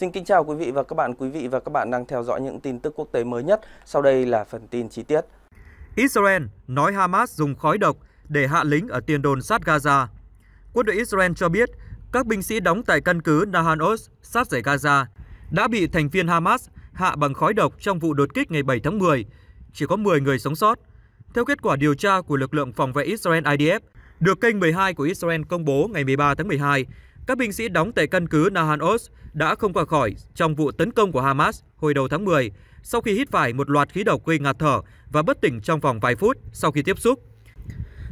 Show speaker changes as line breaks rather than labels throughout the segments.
Xin kính chào quý vị và các bạn. Quý vị và các bạn đang theo dõi những tin tức quốc tế mới nhất. Sau đây là phần tin chi tiết. Israel nói Hamas dùng khói độc để hạ lính ở tiền đồn sát Gaza. Quân đội Israel cho biết các binh sĩ đóng tại căn cứ Nahan Oz sát giải Gaza đã bị thành viên Hamas hạ bằng khói độc trong vụ đột kích ngày 7 tháng 10. Chỉ có 10 người sống sót. Theo kết quả điều tra của lực lượng phòng vệ Israel IDF, được kênh 12 của Israel công bố ngày 13 tháng 12, các binh sĩ đóng tại căn cứ Nahan Oz đã không qua khỏi trong vụ tấn công của Hamas hồi đầu tháng 10 sau khi hít phải một loạt khí độc gây ngạt thở và bất tỉnh trong vòng vài phút sau khi tiếp xúc.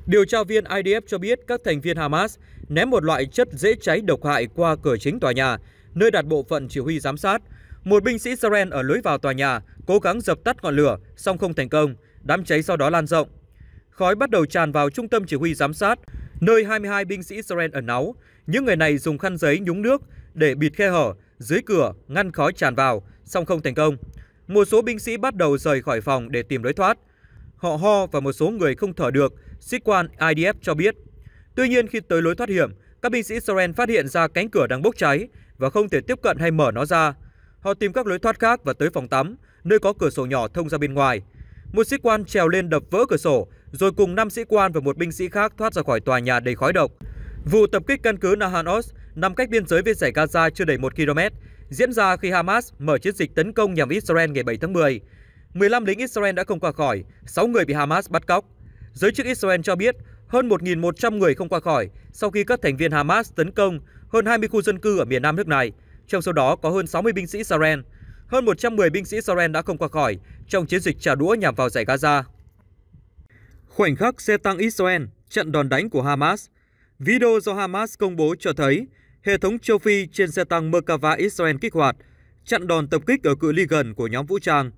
Điều tra viên IDF cho biết các thành viên Hamas ném một loại chất dễ cháy độc hại qua cửa chính tòa nhà, nơi đặt bộ phận chỉ huy giám sát. Một binh sĩ Israel ở lối vào tòa nhà cố gắng dập tắt ngọn lửa, song không thành công. Đám cháy sau đó lan rộng. Khói bắt đầu tràn vào trung tâm chỉ huy giám sát nơi 22 binh sĩ Israel ẩn náu. Những người này dùng khăn giấy nhúng nước để bịt khe hở dưới cửa ngăn khói tràn vào, song không thành công. Một số binh sĩ bắt đầu rời khỏi phòng để tìm lối thoát. Họ ho và một số người không thở được, sĩ quan IDF cho biết. Tuy nhiên khi tới lối thoát hiểm, các binh sĩ Israel phát hiện ra cánh cửa đang bốc cháy và không thể tiếp cận hay mở nó ra. Họ tìm các lối thoát khác và tới phòng tắm, nơi có cửa sổ nhỏ thông ra bên ngoài một sĩ quan trèo lên đập vỡ cửa sổ, rồi cùng 5 sĩ quan và một binh sĩ khác thoát ra khỏi tòa nhà đầy khói độc. Vụ tập kích căn cứ Nahanos nằm cách biên giới với giải Gaza chưa đầy 1 km, diễn ra khi Hamas mở chiến dịch tấn công nhằm Israel ngày 7 tháng 10. 15 lính Israel đã không qua khỏi, 6 người bị Hamas bắt cóc. Giới chức Israel cho biết hơn 1.100 người không qua khỏi sau khi các thành viên Hamas tấn công hơn 20 khu dân cư ở miền nam nước này. Trong số đó có hơn 60 binh sĩ Israel. Hơn 110 binh sĩ Israel đã không qua khỏi trong chiến dịch trả đũa nhằm vào giải Gaza. Khoảnh khắc xe tăng Israel trận đòn đánh của Hamas, video do Hamas công bố cho thấy hệ thống châu Phi trên xe tăng Merkava Israel kích hoạt, chặn đòn tập kích ở cự ly gần của nhóm vũ trang.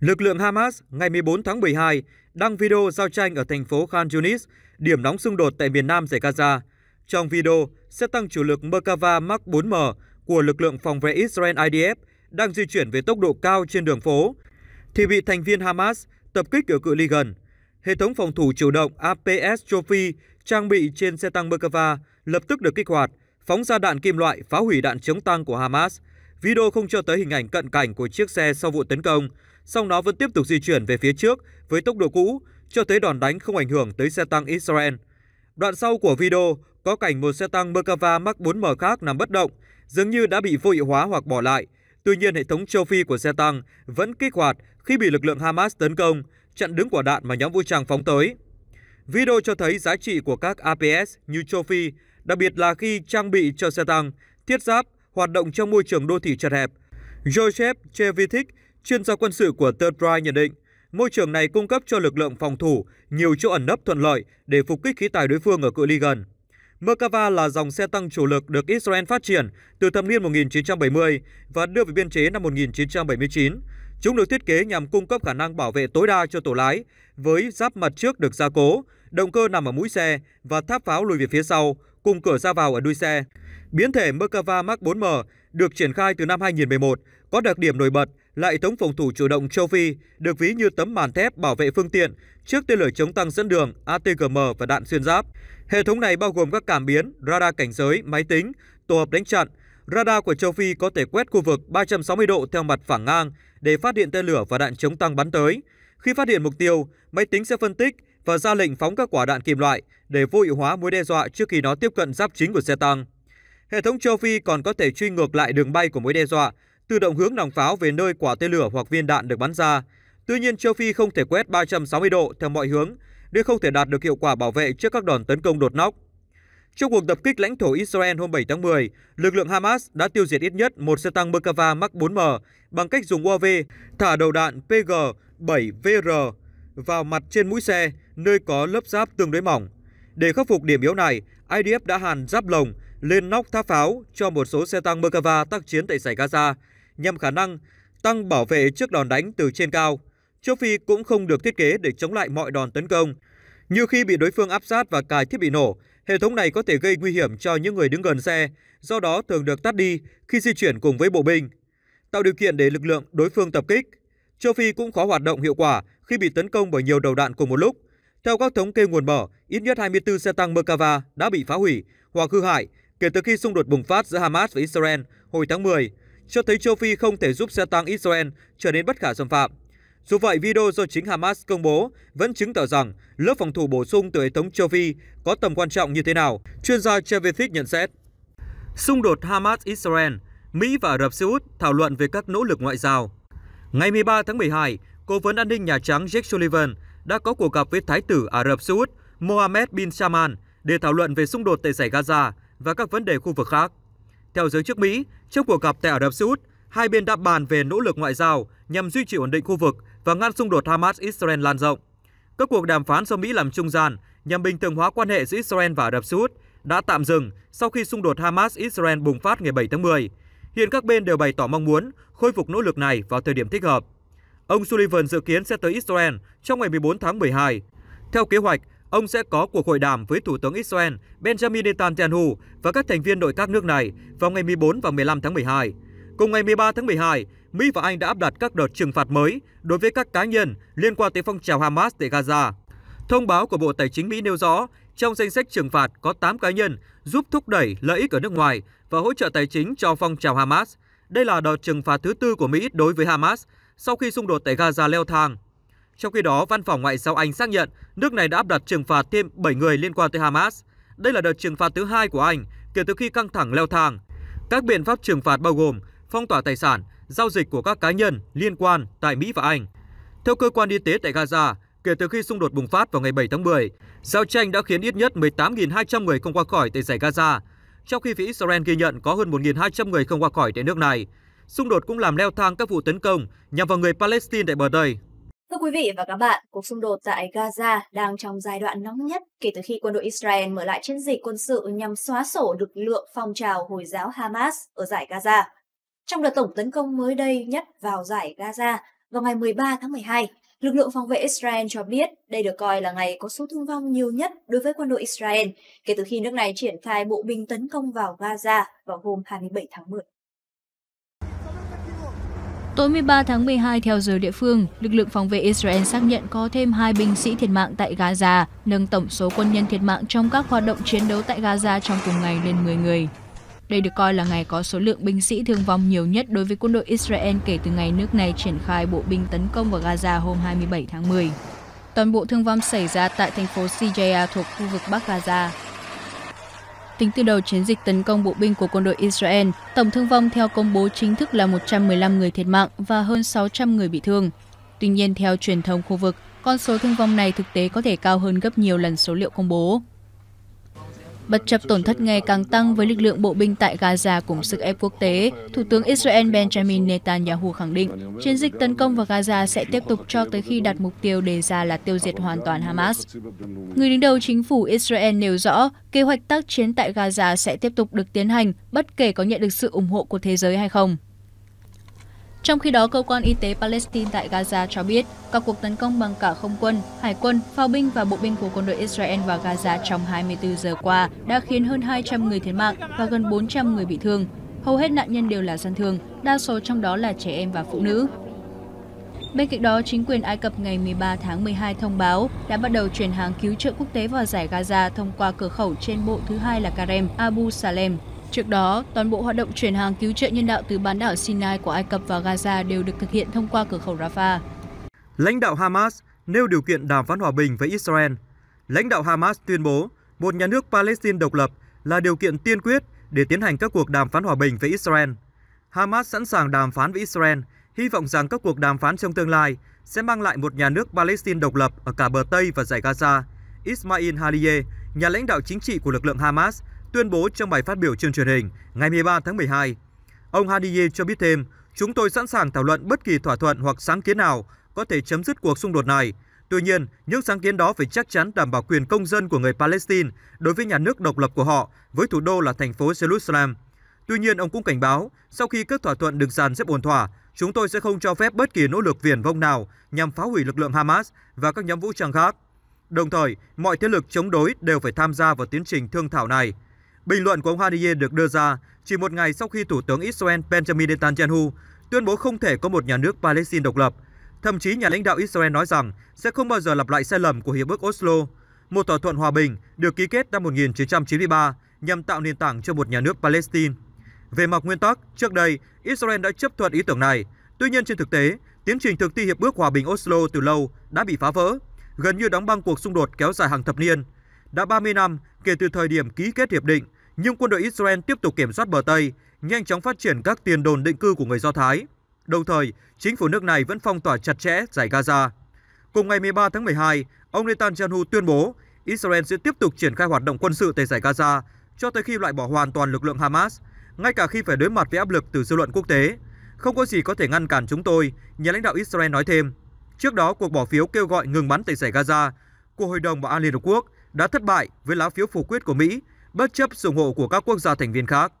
Lực lượng Hamas ngày 14 tháng 12 đăng video giao tranh ở thành phố Khan Yunis, điểm nóng xung đột tại miền nam giải Gaza. Trong video, xe tăng chủ lực Merkava Mark 4M của lực lượng phòng vệ Israel IDF đang di chuyển với tốc độ cao trên đường phố thì bị thành viên Hamas tập kích ở cự ly gần. Hệ thống phòng thủ chủ động APS Trophy trang bị trên xe tăng Merkava lập tức được kích hoạt, phóng ra đạn kim loại phá hủy đạn chống tăng của Hamas. Video không cho tới hình ảnh cận cảnh của chiếc xe sau vụ tấn công, song nó vẫn tiếp tục di chuyển về phía trước với tốc độ cũ, cho thấy đòn đánh không ảnh hưởng tới xe tăng Israel. Đoạn sau của video có cảnh một xe tăng Merkava Mark 4M khác nằm bất động, dường như đã bị vô hiệu hóa hoặc bỏ lại. Tuy nhiên, hệ thống châu Phi của xe tăng vẫn kích hoạt khi bị lực lượng Hamas tấn công, chặn đứng quả đạn mà nhóm vũ trang phóng tới. Video cho thấy giá trị của các APS như châu Phi, đặc biệt là khi trang bị cho xe tăng, thiết giáp, hoạt động trong môi trường đô thị chật hẹp. Joseph Chevitik, chuyên gia quân sự của Third Drive nhận định, môi trường này cung cấp cho lực lượng phòng thủ nhiều chỗ ẩn nấp thuận lợi để phục kích khí tài đối phương ở cự ly gần. Merkava là dòng xe tăng chủ lực được Israel phát triển từ thập niên 1970 và đưa về biên chế năm 1979, Chúng được thiết kế nhằm cung cấp khả năng bảo vệ tối đa cho tổ lái, với giáp mặt trước được gia cố, động cơ nằm ở mũi xe và tháp pháo lùi về phía sau, cùng cửa ra vào ở đuôi xe. Biến thể Merkava Mark 4M được triển khai từ năm 2011, có đặc điểm nổi bật là hệ thống phòng thủ chủ động châu Phi, được ví như tấm màn thép bảo vệ phương tiện trước tên lửa chống tăng dẫn đường ATGM và đạn xuyên giáp. Hệ thống này bao gồm các cảm biến, radar cảnh giới, máy tính, tổ hợp đánh chặn. Radar của châu Phi có thể quét khu vực 360 độ theo mặt phẳng ngang, để phát hiện tên lửa và đạn chống tăng bắn tới. Khi phát hiện mục tiêu, máy tính sẽ phân tích và ra lệnh phóng các quả đạn kim loại để vô hiệu hóa mối đe dọa trước khi nó tiếp cận giáp chính của xe tăng. Hệ thống châu Phi còn có thể truy ngược lại đường bay của mối đe dọa, tự động hướng nòng pháo về nơi quả tên lửa hoặc viên đạn được bắn ra. Tuy nhiên, châu Phi không thể quét 360 độ theo mọi hướng, nên không thể đạt được hiệu quả bảo vệ trước các đòn tấn công đột nóc. Trong cuộc tập kích lãnh thổ Israel hôm 7 tháng 10, lực lượng Hamas đã tiêu diệt ít nhất một xe tăng Merkava Mark 4M bằng cách dùng UAV thả đầu đạn PG-7VR vào mặt trên mũi xe, nơi có lớp giáp tương đối mỏng. Để khắc phục điểm yếu này, IDF đã hàn giáp lồng lên nóc tháp pháo cho một số xe tăng Merkava tác chiến tại giải Gaza, nhằm khả năng tăng bảo vệ trước đòn đánh từ trên cao. Châu Phi cũng không được thiết kế để chống lại mọi đòn tấn công. Như khi bị đối phương áp sát và cài thiết bị nổ, Hệ thống này có thể gây nguy hiểm cho những người đứng gần xe, do đó thường được tắt đi khi di chuyển cùng với bộ binh, tạo điều kiện để lực lượng đối phương tập kích. Châu Phi cũng khó hoạt động hiệu quả khi bị tấn công bởi nhiều đầu đạn cùng một lúc. Theo các thống kê nguồn mở, ít nhất 24 xe tăng Merkava đã bị phá hủy hoặc hư hại kể từ khi xung đột bùng phát giữa Hamas và Israel hồi tháng 10, cho thấy châu Phi không thể giúp xe tăng Israel trở nên bất khả xâm phạm. Dù vậy, video do chính Hamas công bố vẫn chứng tỏ rằng lớp phòng thủ bổ sung từ hệ thống châu Phi có tầm quan trọng như thế nào, chuyên gia Chevetic nhận xét. Xung đột Hamas-Israel, Mỹ và Ả Rập Xê Út thảo luận về các nỗ lực ngoại giao. Ngày 13 tháng 12, Cố vấn an ninh Nhà Trắng Jake Sullivan đã có cuộc gặp với Thái tử Ả Rập Xê Út Mohammed bin Salman để thảo luận về xung đột tại giải Gaza và các vấn đề khu vực khác. Theo giới chức Mỹ, trong cuộc gặp tại Ả Rập Xê Út, hai bên đã bàn về nỗ lực ngoại giao nhằm duy trì ổn định khu vực và ngăn xung đột Hamas-Israel lan rộng. Các cuộc đàm phán do Mỹ làm trung gian nhằm bình thường hóa quan hệ giữa Israel và Ả Rập Xê Út đã tạm dừng sau khi xung đột Hamas-Israel bùng phát ngày 7 tháng 10. Hiện các bên đều bày tỏ mong muốn khôi phục nỗ lực này vào thời điểm thích hợp. Ông Sullivan dự kiến sẽ tới Israel trong ngày 14 tháng 12. Theo kế hoạch, ông sẽ có cuộc hội đàm với Thủ tướng Israel Benjamin Netanyahu và các thành viên nội các nước này vào ngày 14 và 15 tháng 12. Cùng ngày 13 tháng 12, Mỹ và Anh đã áp đặt các đợt trừng phạt mới đối với các cá nhân liên quan tới phong trào Hamas tại Gaza. Thông báo của Bộ Tài chính Mỹ nêu rõ, trong danh sách trừng phạt có 8 cá nhân giúp thúc đẩy lợi ích ở nước ngoài và hỗ trợ tài chính cho phong trào Hamas. Đây là đợt trừng phạt thứ tư của Mỹ đối với Hamas sau khi xung đột tại Gaza leo thang. Trong khi đó, Văn phòng Ngoại giao Anh xác nhận nước này đã áp đặt trừng phạt thêm 7 người liên quan tới Hamas. Đây là đợt trừng phạt thứ hai của Anh kể từ khi căng thẳng leo thang. Các biện pháp trừng phạt bao gồm phong tỏa tài sản, giao dịch của các cá nhân liên quan tại Mỹ và Anh. Theo cơ quan y tế tại Gaza, kể từ khi xung đột bùng phát vào ngày 7 tháng 10, giao tranh đã khiến ít nhất 18.200 người không qua khỏi tại giải Gaza, trong khi phía Israel ghi nhận có hơn 1.200 người không qua khỏi tại nước này. Xung đột cũng làm leo thang các vụ tấn công nhằm vào người Palestine tại bờ Tây.
Thưa quý vị và các bạn, cuộc xung đột tại Gaza đang trong giai đoạn nóng nhất kể từ khi quân đội Israel mở lại chiến dịch quân sự nhằm xóa sổ lực lượng phong trào Hồi giáo Hamas ở giải Gaza. Trong đợt tổng tấn công mới đây nhất vào giải Gaza vào ngày 13 tháng 12, lực lượng phòng vệ Israel cho biết đây được coi là ngày có số thương vong nhiều nhất đối với quân đội Israel kể từ khi nước này triển khai bộ binh tấn công vào Gaza vào hôm 27 tháng 10. Tối 13 tháng 12 theo giờ địa phương, lực lượng phòng vệ Israel xác nhận có thêm hai binh sĩ thiệt mạng tại Gaza, nâng tổng số quân nhân thiệt mạng trong các hoạt động chiến đấu tại Gaza trong cùng ngày lên 10 người. Đây được coi là ngày có số lượng binh sĩ thương vong nhiều nhất đối với quân đội Israel kể từ ngày nước này triển khai bộ binh tấn công vào Gaza hôm 27 tháng 10. Toàn bộ thương vong xảy ra tại thành phố Sijaya thuộc khu vực Bắc Gaza. Tính từ đầu chiến dịch tấn công bộ binh của quân đội Israel, tổng thương vong theo công bố chính thức là 115 người thiệt mạng và hơn 600 người bị thương. Tuy nhiên, theo truyền thông khu vực, con số thương vong này thực tế có thể cao hơn gấp nhiều lần số liệu công bố. Bất chấp tổn thất ngày càng tăng với lực lượng bộ binh tại Gaza cùng sức ép quốc tế, Thủ tướng Israel Benjamin Netanyahu khẳng định chiến dịch tấn công vào Gaza sẽ tiếp tục cho tới khi đạt mục tiêu đề ra là tiêu diệt hoàn toàn Hamas. Người đứng đầu chính phủ Israel nêu rõ kế hoạch tác chiến tại Gaza sẽ tiếp tục được tiến hành bất kể có nhận được sự ủng hộ của thế giới hay không. Trong khi đó, cơ quan y tế Palestine tại Gaza cho biết các cuộc tấn công bằng cả không quân, hải quân, pháo binh và bộ binh của quân đội Israel vào Gaza trong 24 giờ qua đã khiến hơn 200 người thiệt mạng và gần 400 người bị thương. Hầu hết nạn nhân đều là dân thường, đa số trong đó là trẻ em và phụ nữ. Bên cạnh đó, chính quyền Ai Cập ngày 13 tháng 12 thông báo đã bắt đầu chuyển hàng cứu trợ quốc tế vào giải Gaza thông qua cửa khẩu trên bộ thứ hai là Karem Abu Salem. Trước đó, toàn bộ hoạt động chuyển hàng cứu trợ nhân đạo từ bán đảo Sinai của Ai Cập và Gaza đều được thực hiện thông qua cửa khẩu Rafah.
Lãnh đạo Hamas nêu điều kiện đàm phán hòa bình với Israel. Lãnh đạo Hamas tuyên bố một nhà nước Palestine độc lập là điều kiện tiên quyết để tiến hành các cuộc đàm phán hòa bình với Israel. Hamas sẵn sàng đàm phán với Israel, hy vọng rằng các cuộc đàm phán trong tương lai sẽ mang lại một nhà nước Palestine độc lập ở cả bờ Tây và giải Gaza. Ismail Haniyeh, nhà lãnh đạo chính trị của lực lượng Hamas, tuyên bố trong bài phát biểu trên truyền hình ngày 13 tháng 12. Ông Hadiye cho biết thêm, chúng tôi sẵn sàng thảo luận bất kỳ thỏa thuận hoặc sáng kiến nào có thể chấm dứt cuộc xung đột này. Tuy nhiên, những sáng kiến đó phải chắc chắn đảm bảo quyền công dân của người Palestine đối với nhà nước độc lập của họ với thủ đô là thành phố Jerusalem. Tuy nhiên, ông cũng cảnh báo, sau khi các thỏa thuận được dàn xếp ổn thỏa, chúng tôi sẽ không cho phép bất kỳ nỗ lực viển vông nào nhằm phá hủy lực lượng Hamas và các nhóm vũ trang khác. Đồng thời, mọi thế lực chống đối đều phải tham gia vào tiến trình thương thảo này. Bình luận của ông Haniyeh được đưa ra chỉ một ngày sau khi Thủ tướng Israel Benjamin Netanyahu tuyên bố không thể có một nhà nước Palestine độc lập. Thậm chí nhà lãnh đạo Israel nói rằng sẽ không bao giờ lặp lại sai lầm của Hiệp ước Oslo, một thỏa thuận hòa bình được ký kết năm 1993 nhằm tạo nền tảng cho một nhà nước Palestine. Về mặt nguyên tắc, trước đây, Israel đã chấp thuận ý tưởng này. Tuy nhiên trên thực tế, tiến trình thực thi Hiệp ước Hòa bình Oslo từ lâu đã bị phá vỡ, gần như đóng băng cuộc xung đột kéo dài hàng thập niên. Đã 30 năm kể từ thời điểm ký kết hiệp định, nhưng quân đội Israel tiếp tục kiểm soát bờ Tây, nhanh chóng phát triển các tiền đồn định cư của người Do Thái. Đồng thời, chính phủ nước này vẫn phong tỏa chặt chẽ giải Gaza. Cùng ngày 13 tháng 12, ông Netanyahu tuyên bố Israel sẽ tiếp tục triển khai hoạt động quân sự tại giải Gaza cho tới khi loại bỏ hoàn toàn lực lượng Hamas, ngay cả khi phải đối mặt với áp lực từ dư luận quốc tế. Không có gì có thể ngăn cản chúng tôi, nhà lãnh đạo Israel nói thêm. Trước đó, cuộc bỏ phiếu kêu gọi ngừng bắn tại giải Gaza của Hội đồng Bảo an Liên Hợp Quốc đã thất bại với lá phiếu phủ quyết của Mỹ bất chấp sự ủng hộ của các quốc gia thành viên khác.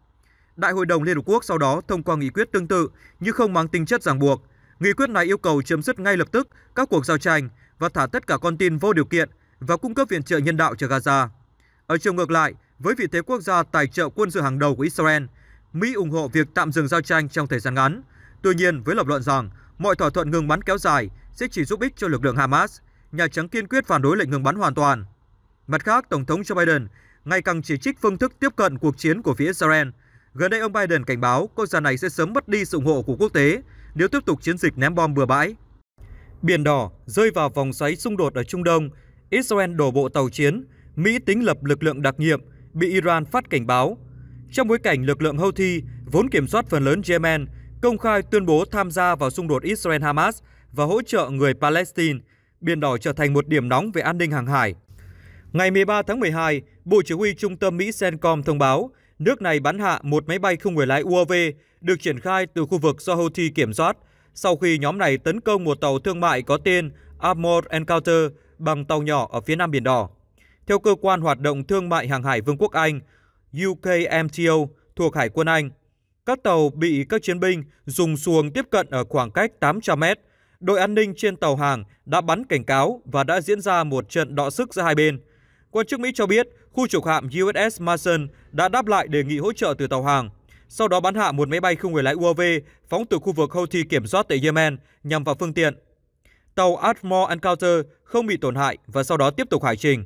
Đại hội đồng Liên Hợp Quốc sau đó thông qua nghị quyết tương tự nhưng không mang tính chất ràng buộc. Nghị quyết này yêu cầu chấm dứt ngay lập tức các cuộc giao tranh và thả tất cả con tin vô điều kiện và cung cấp viện trợ nhân đạo cho Gaza. Ở chiều ngược lại, với vị thế quốc gia tài trợ quân sự hàng đầu của Israel, Mỹ ủng hộ việc tạm dừng giao tranh trong thời gian ngắn. Tuy nhiên, với lập luận rằng mọi thỏa thuận ngừng bắn kéo dài sẽ chỉ giúp ích cho lực lượng Hamas, Nhà Trắng kiên quyết phản đối lệnh ngừng bắn hoàn toàn. Mặt khác, Tổng thống Joe Biden ngày càng chỉ trích phương thức tiếp cận cuộc chiến của phía Israel. Gần đây ông Biden cảnh báo quốc gia này sẽ sớm mất đi sự ủng hộ của quốc tế nếu tiếp tục chiến dịch ném bom bừa bãi. Biển Đỏ rơi vào vòng xoáy xung đột ở Trung Đông, Israel đổ bộ tàu chiến, Mỹ tính lập lực lượng đặc nhiệm, bị Iran phát cảnh báo. Trong bối cảnh lực lượng Houthi, vốn kiểm soát phần lớn Yemen, công khai tuyên bố tham gia vào xung đột Israel-Hamas và hỗ trợ người Palestine, Biển Đỏ trở thành một điểm nóng về an ninh hàng hải. Ngày 13 tháng 12, Bộ Chỉ huy Trung tâm Mỹ CENTCOM thông báo, nước này bắn hạ một máy bay không người lái UAV được triển khai từ khu vực do Houthi kiểm soát, sau khi nhóm này tấn công một tàu thương mại có tên Armored Encounter bằng tàu nhỏ ở phía Nam Biển Đỏ. Theo cơ quan hoạt động thương mại hàng hải Vương quốc Anh, UKMTO thuộc Hải quân Anh, các tàu bị các chiến binh dùng xuồng tiếp cận ở khoảng cách 800 mét. Đội an ninh trên tàu hàng đã bắn cảnh cáo và đã diễn ra một trận đọ sức giữa hai bên. Quan chức Mỹ cho biết khu trục hạm USS Mason đã đáp lại đề nghị hỗ trợ từ tàu hàng, sau đó bắn hạ một máy bay không người lái UAV phóng từ khu vực Houthi kiểm soát tại Yemen nhằm vào phương tiện. Tàu Ardmore Encounter không bị tổn hại và sau đó tiếp tục hải trình.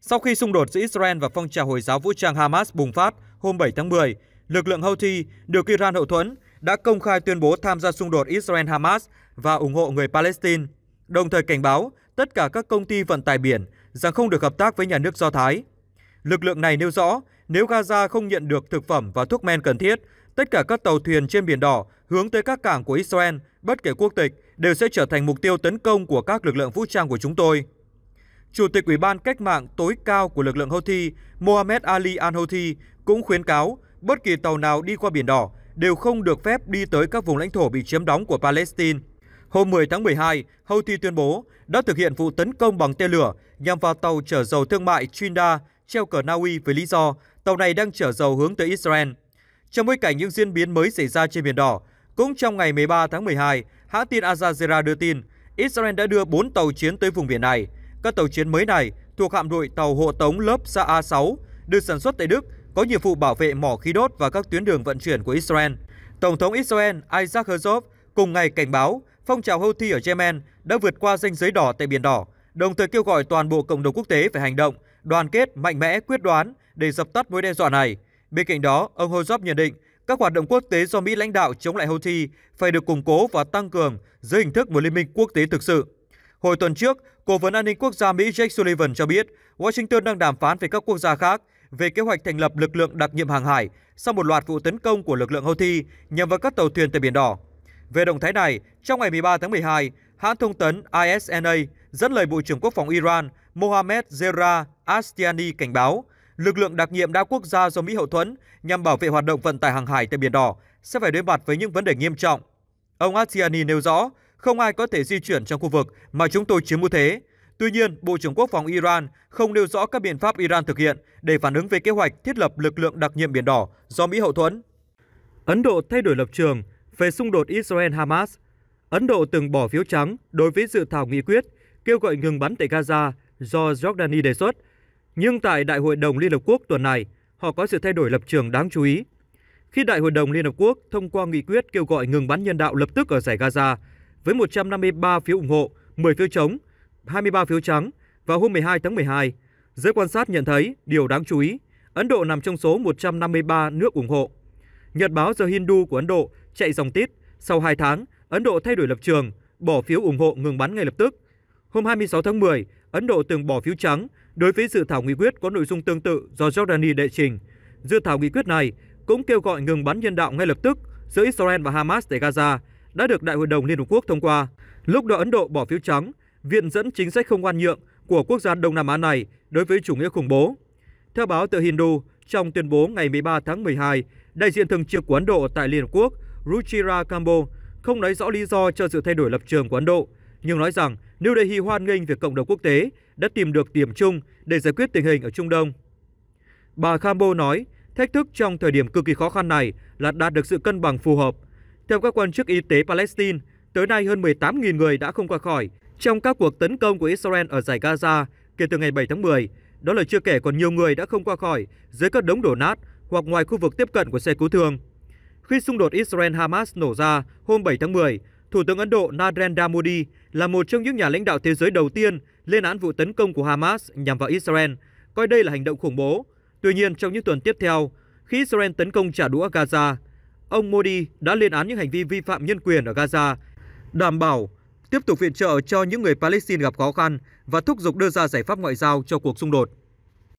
Sau khi xung đột giữa Israel và phong trào Hồi giáo vũ trang Hamas bùng phát hôm 7 tháng 10, lực lượng Houthi được Iran hậu thuẫn đã công khai tuyên bố tham gia xung đột Israel-Hamas và ủng hộ người Palestine, đồng thời cảnh báo tất cả các công ty vận tải biển rằng không được hợp tác với nhà nước Do Thái. Lực lượng này nêu rõ, nếu Gaza không nhận được thực phẩm và thuốc men cần thiết, tất cả các tàu thuyền trên Biển Đỏ hướng tới các cảng của Israel, bất kể quốc tịch, đều sẽ trở thành mục tiêu tấn công của các lực lượng vũ trang của chúng tôi. Chủ tịch Ủy ban Cách mạng tối cao của lực lượng Houthi, Mohammed Ali Al-Houthi, cũng khuyến cáo bất kỳ tàu nào đi qua Biển Đỏ đều không được phép đi tới các vùng lãnh thổ bị chiếm đóng của Palestine. Hôm 10 tháng 12, Houthi tuyên bố đã thực hiện vụ tấn công bằng tên lửa nhằm vào tàu chở dầu thương mại Trinda treo cờ Na Uy với lý do tàu này đang chở dầu hướng tới Israel. Trong bối cảnh những diễn biến mới xảy ra trên Biển Đỏ, cũng trong ngày 13 tháng 12, hãng tin Al Jazeera đưa tin Israel đã đưa 4 tàu chiến tới vùng biển này. Các tàu chiến mới này thuộc hạm đội tàu hộ tống lớp Sa 6 được sản xuất tại Đức có nhiệm vụ bảo vệ mỏ khí đốt và các tuyến đường vận chuyển của Israel. Tổng thống Israel Isaac Herzog cùng ngày cảnh báo phong trào Houthi ở Yemen đã vượt qua ranh giới đỏ tại Biển Đỏ, đồng thời kêu gọi toàn bộ cộng đồng quốc tế phải hành động đoàn kết mạnh mẽ quyết đoán để dập tắt mối đe dọa này. Bên cạnh đó, ông Hozop nhận định các hoạt động quốc tế do Mỹ lãnh đạo chống lại Houthi phải được củng cố và tăng cường dưới hình thức một liên minh quốc tế thực sự. Hồi tuần trước, Cố vấn An ninh Quốc gia Mỹ Jake Sullivan cho biết Washington đang đàm phán với các quốc gia khác về kế hoạch thành lập lực lượng đặc nhiệm hàng hải sau một loạt vụ tấn công của lực lượng Houthi nhằm vào các tàu thuyền tại Biển Đỏ. Về động thái này, trong ngày 13 tháng 12, hãng thông tấn ISNA dẫn lời Bộ trưởng Quốc phòng Iran Mohamed Zera Astiani cảnh báo, lực lượng đặc nhiệm đa quốc gia do Mỹ hậu thuẫn nhằm bảo vệ hoạt động vận tải hàng hải tại Biển Đỏ sẽ phải đối mặt với những vấn đề nghiêm trọng. Ông Astiani nêu rõ, không ai có thể di chuyển trong khu vực mà chúng tôi chiếm ưu thế. Tuy nhiên, Bộ trưởng Quốc phòng Iran không nêu rõ các biện pháp Iran thực hiện để phản ứng về kế hoạch thiết lập lực lượng đặc nhiệm Biển Đỏ do Mỹ hậu thuẫn. Ấn Độ thay đổi lập trường về xung đột Israel-Hamas. Ấn Độ từng bỏ phiếu trắng đối với dự thảo nghị quyết kêu gọi ngừng bắn tại Gaza do Jordani đề xuất. Nhưng tại Đại hội đồng Liên Hợp Quốc tuần này, họ có sự thay đổi lập trường đáng chú ý. Khi Đại hội đồng Liên Hợp Quốc thông qua nghị quyết kêu gọi ngừng bắn nhân đạo lập tức ở giải Gaza, với 153 phiếu ủng hộ, 10 phiếu chống, 23 phiếu trắng vào hôm 12 tháng 12, giới quan sát nhận thấy điều đáng chú ý, Ấn Độ nằm trong số 153 nước ủng hộ. Nhật báo The Hindu của Ấn Độ chạy dòng tít, sau 2 tháng, Ấn Độ thay đổi lập trường, bỏ phiếu ủng hộ ngừng bắn ngay lập tức. Hôm 26 tháng 10, Ấn Độ từng bỏ phiếu trắng đối với dự thảo nghị quyết có nội dung tương tự do Jordani đệ trình. Dự thảo nghị quyết này cũng kêu gọi ngừng bắn nhân đạo ngay lập tức giữa Israel và Hamas tại Gaza đã được Đại hội đồng Liên Hợp Quốc thông qua. Lúc đó Ấn Độ bỏ phiếu trắng, viện dẫn chính sách không khoan nhượng của quốc gia Đông Nam Á này đối với chủ nghĩa khủng bố. Theo báo tờ Hindu, trong tuyên bố ngày 13 tháng 12, đại diện thường trực của Ấn Độ tại Liên Hợp Quốc Ruchira Kambo không nói rõ lý do cho sự thay đổi lập trường của Ấn Độ – nhưng nói rằng New Delhi hoan nghênh việc cộng đồng quốc tế đã tìm được điểm chung để giải quyết tình hình ở Trung Đông. Bà Khambo nói, thách thức trong thời điểm cực kỳ khó khăn này là đạt được sự cân bằng phù hợp. Theo các quan chức y tế Palestine, tới nay hơn 18.000 người đã không qua khỏi trong các cuộc tấn công của Israel ở giải Gaza kể từ ngày 7 tháng 10. Đó là chưa kể còn nhiều người đã không qua khỏi dưới các đống đổ nát hoặc ngoài khu vực tiếp cận của xe cứu thương. Khi xung đột Israel-Hamas nổ ra hôm 7 tháng 10, Thủ tướng Ấn Độ Narendra Modi là một trong những nhà lãnh đạo thế giới đầu tiên lên án vụ tấn công của Hamas nhằm vào Israel, coi đây là hành động khủng bố. Tuy nhiên, trong những tuần tiếp theo, khi Israel tấn công trả đũa Gaza, ông Modi đã lên án những hành vi vi phạm nhân quyền ở Gaza, đảm bảo tiếp tục viện trợ cho những người Palestine gặp khó khăn và thúc giục đưa ra giải pháp ngoại giao cho cuộc xung đột.